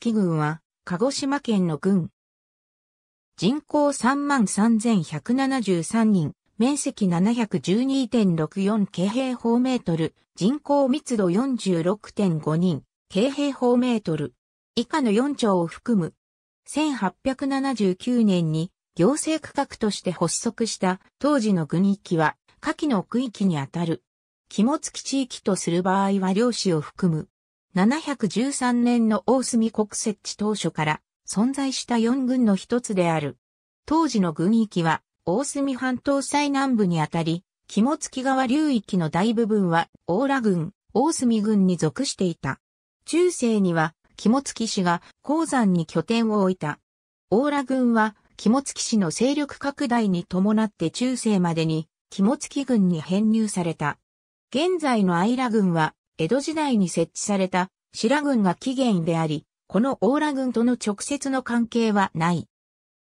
月郡は、鹿児島県の郡。人口33,173人、面積712.64京平方メートル、人口密度46.5人、京平方メートル。以下の4町を含む。1879年に行政区画として発足した当時の軍域は下記の区域にあたる。肝付地域とする場合は漁師を含む713年の大隅国設置当初から存在した四軍の一つである。当時の軍域は大隅半島最南部にあたり、肝付川流域の大部分は大羅郡、大隅郡に属していた。中世には肝付氏が鉱山に拠点を置いた。大羅郡は肝付氏の勢力拡大に伴って中世までに肝付郡に編入された。現在の愛羅郡は江戸時代に設置された白軍が起源であり、このオーラとの直接の関係はない。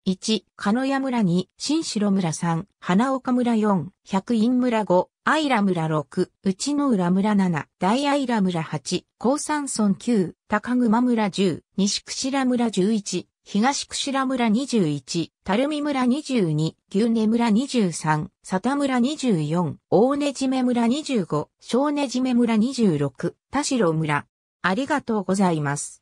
1、鹿屋村2、新城村3、花岡村4、百院村5、愛良村6、内野浦村7、大愛良村8、高山村9、高熊村10、西串良村11、東串良村21、垂水村22、牛根村23、佐田村24、大根締村25、小根締村26、田代村。ありがとうございます。